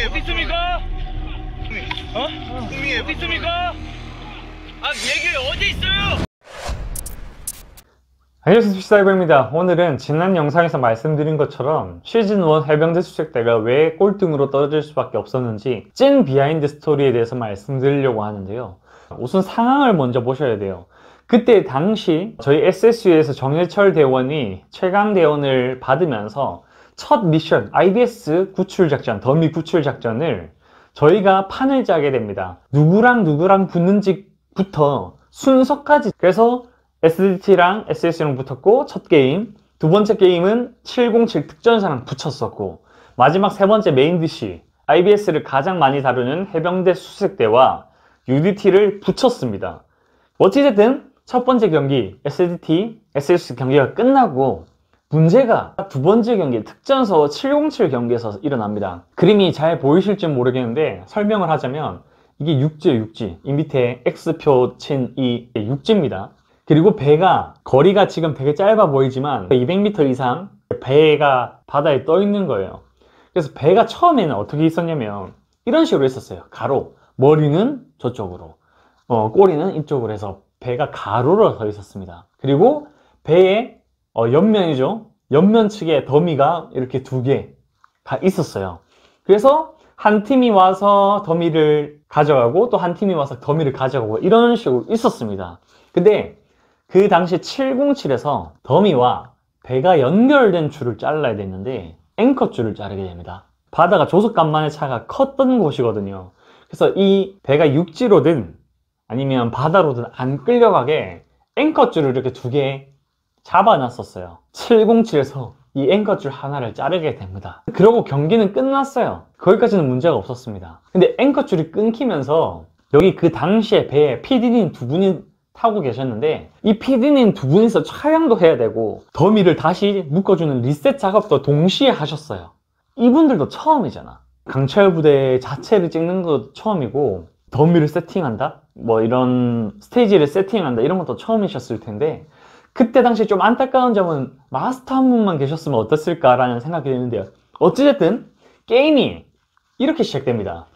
구미에 어, 어디 있습니까? 어? 구미에 어디 있습니까? 아 얘기 어디 있어요? 안녕하세요 수사이버입니다 오늘은 지난 영상에서 말씀드린 것처럼 시즌1 해병대 수색대가 왜 꼴등으로 떨어질 수밖에 없었는지 찐 비하인드 스토리에 대해서 말씀드리려고 하는데요 우선 상황을 먼저 보셔야 돼요 그때 당시 저희 SSU에서 정일철 대원이 최강 대원을 받으면서 첫 미션 IBS 구출 작전, 더미 구출 작전을 저희가 판을 짜게 됩니다. 누구랑 누구랑 붙는지부터 순서까지 그래서 SDT랑 SS랑 붙었고 첫 게임 두 번째 게임은 707 특전사랑 붙였었고 마지막 세 번째 메인 DC IBS를 가장 많이 다루는 해병대 수색대와 UDT를 붙였습니다. 어찌됐든 첫 번째 경기 SDT, SS 경기가 끝나고 문제가 두 번째 경기 특전서 707 경기에서 일어납니다 그림이 잘 보이실지 모르겠는데 설명을 하자면 이게 육지예요 육지 이 밑에 X표 친이 육지입니다 그리고 배가 거리가 지금 되게 짧아 보이지만 200m 이상 배가 바다에 떠 있는 거예요 그래서 배가 처음에는 어떻게 있었냐면 이런 식으로 있었어요 가로 머리는 저쪽으로 어, 꼬리는 이쪽으로 해서 배가 가로로 서 있었습니다 그리고 배에 어, 옆면이죠. 옆면 측에 더미가 이렇게 두개다 있었어요. 그래서 한 팀이 와서 더미를 가져가고 또 한 팀이 와서 더미를 가져가고 이런 식으로 있었습니다. 근데 그 당시 707에서 더미와 배가 연결된 줄을 잘라야 되는데 앵커 줄을 자르게 됩니다. 바다가 조석간만의 차가 컸던 곳이거든요. 그래서 이 배가 육지로든 아니면 바다로든 안 끌려가게 앵커줄을 이렇게 두개 잡아놨었어요. 707에서 이 앵커줄 하나를 자르게 됩니다. 그리고 경기는 끝났어요. 거기까지는 문제가 없었습니다. 근데 앵커줄이 끊기면서 여기 그 당시에 배에 피디님두 분이 타고 계셨는데 이피디님두 분이서 촬영도 해야 되고 더미를 다시 묶어주는 리셋 작업도 동시에 하셨어요. 이분들도 처음이잖아. 강철 부대 자체를 찍는 것도 처음이고 더미를 세팅한다? 뭐 이런 스테이지를 세팅한다 이런 것도 처음이셨을 텐데 그때 당시 좀 안타까운 점은 마스터 한 분만 계셨으면 어땠을까라는 생각이 드는데요. 어찌됐든 게임이 이렇게 시작됩니다.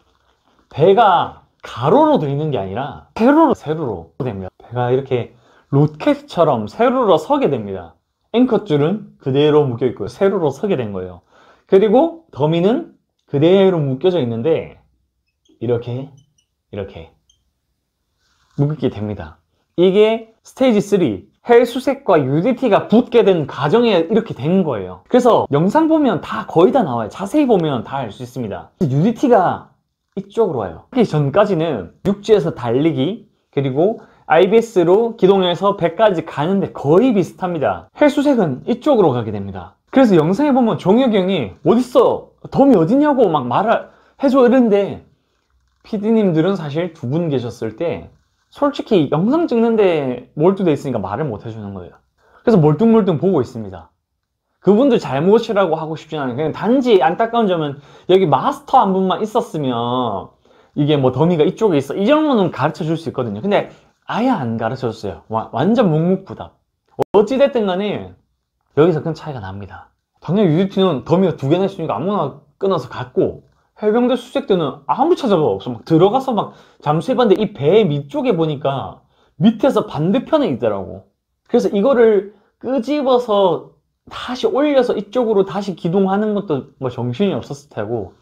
배가 가로로 돼 있는 게 아니라 세로로 세로로 됩니다. 배가 이렇게 로켓처럼 세로로 서게 됩니다. 앵커줄은 그대로 묶여 있고 세로로 서게 된 거예요. 그리고 더미는 그대로 묶여져 있는데 이렇게 이렇게 묶게 이 됩니다. 이게 스테이지 3 헬수색과 UDT가 붙게 된 과정에 이렇게 된 거예요 그래서 영상 보면 다 거의 다 나와요 자세히 보면 다 알 수 있습니다 UDT가 이쪽으로 와요 하기 전까지는 육지에서 달리기 그리고 IBS로 기동해서 배까지 가는데 거의 비슷합니다 헬수색은 이쪽으로 가게 됩니다 그래서 영상에 보면 종혁이 형이 어딨어? 덤이 어디냐고 막 말을 해줘 이러는데 피디님들은 사실 두 분 계셨을 때 솔직히 영상 찍는데 몰두돼 있으니까 말을 못 해주는 거예요. 그래서 몰뚱몰뚱 보고 있습니다. 그분들 잘못이라고 하고 싶진 않아요. 그냥 단지 안타까운 점은 여기 마스터 한 분만 있었으면 이게 뭐 더미가 이쪽에 있어 이 정도는 가르쳐 줄 수 있거든요. 근데 아예 안 가르쳐 줬어요. 완전 묵묵부답. 어찌됐든 간에 여기서 큰 차이가 납니다. 당연히 UDT는 더미가 두 개나 있으니까 아무나 끊어서 갔고 해병대 수색대는 아무리 찾아봐도 없어. 막 들어가서 막 잠수해봤는데 이 배 밑쪽에 보니까 밑에서 반대편에 있더라고. 그래서 이거를 끄집어서 다시 올려서 이쪽으로 다시 기동하는 것도 뭐 정신이 없었을 테고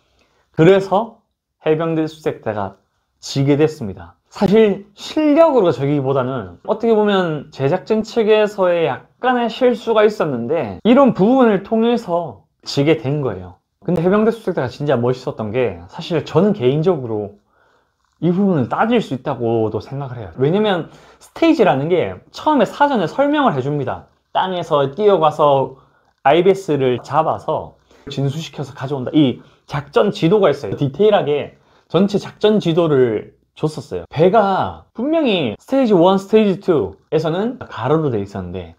그래서 해병대 수색대가 지게 됐습니다. 사실 실력으로 저기보다는 어떻게 보면 제작진 측에서의 약간의 실수가 있었는데 이런 부분을 통해서 지게 된 거예요. 근데 해병대 수색대가 진짜 멋있었던 게 사실 저는 개인적으로 이 부분을 따질 수 있다고도 생각을 해요 왜냐면 스테이지라는 게 처음에 사전에 설명을 해줍니다 땅에서 뛰어가서 IBS를 잡아서 진수시켜서 가져온다 이 작전 지도가 있어요 디테일하게 전체 작전 지도를 줬었어요 배가 분명히 스테이지 1, 스테이지 2에서는 가로로 돼 있었는데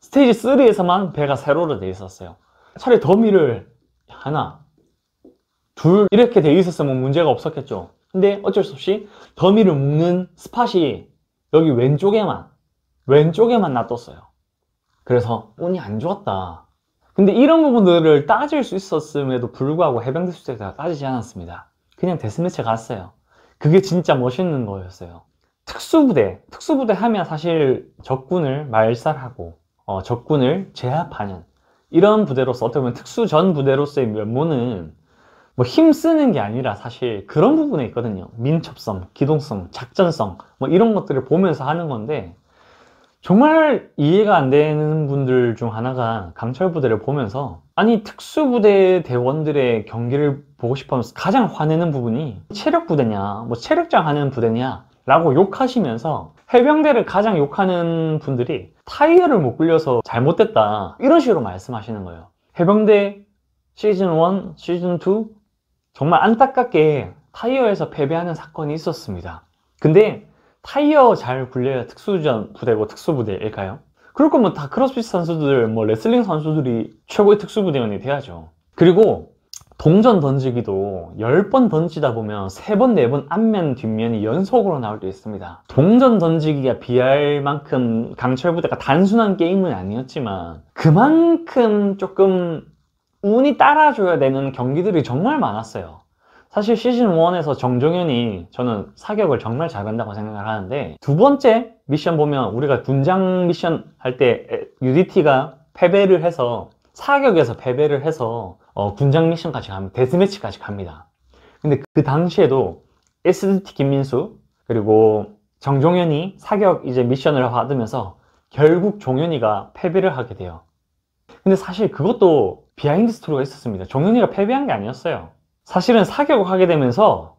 스테이지 3에서만 배가 세로로 돼 있었어요 차라리 더미를 하나, 둘 이렇게 되어 있었으면 문제가 없었겠죠. 근데 어쩔 수 없이 더미를 묶는 스팟이 여기 왼쪽에만 왼쪽에만 놔뒀어요. 그래서 운이 안 좋았다. 근데 이런 부분들을 따질 수 있었음에도 불구하고 해병대 수색대가 따지지 않았습니다. 그냥 데스매치 갔어요. 그게 진짜 멋있는 거였어요. 특수부대, 특수부대 하면 사실 적군을 말살하고 어, 적군을 제압하는 이런 부대로서 어떻게 보면 특수전 부대로서의 면모는 뭐 힘쓰는 게 아니라 사실 그런 부분에 있거든요. 민첩성, 기동성, 작전성 뭐 이런 것들을 보면서 하는 건데 정말 이해가 안 되는 분들 중 하나가 강철 부대를 보면서 아니 특수부대 대원들의 경기를 보고 싶어하면서 가장 화내는 부분이 체력 부대냐 뭐 체력장 하는 부대냐 라고 욕하시면서 해병대를 가장 욕하는 분들이 타이어를 못 굴려서 잘못됐다 이런 식으로 말씀하시는 거예요 해병대 시즌 1, 시즌 2 정말 안타깝게 타이어에서 패배하는 사건이 있었습니다 근데 타이어 잘 굴려야 특수전 부대고 특수부대일까요? 그럴 거면 다 크로스핏 선수들, 뭐 레슬링 선수들이 최고의 특수부대원이 돼야죠 그리고 동전 던지기도 10번 던지다 보면 3번, 4번 앞면, 뒷면이 연속으로 나올 때 있습니다. 동전 던지기가 비할 만큼 강철부대가 단순한 게임은 아니었지만 그만큼 조금 운이 따라줘야 되는 경기들이 정말 많았어요. 사실 시즌1에서 정종현이 저는 사격을 정말 잘한다고 생각을 하는데 두 번째 미션 보면 우리가 군장 미션 할 때 UDT가 패배를 해서 사격에서 패배를 해서 어, 군장 미션까지 가면 데스매치까지 갑니다. 근데 그 당시에도 SDT 김민수 그리고 정종현이 사격 이제 미션을 받으면서 결국 종현이가 패배를 하게 돼요. 근데 사실 그것도 비하인드 스토리가 있었습니다. 종현이가 패배한 게 아니었어요. 사실은 사격을 하게 되면서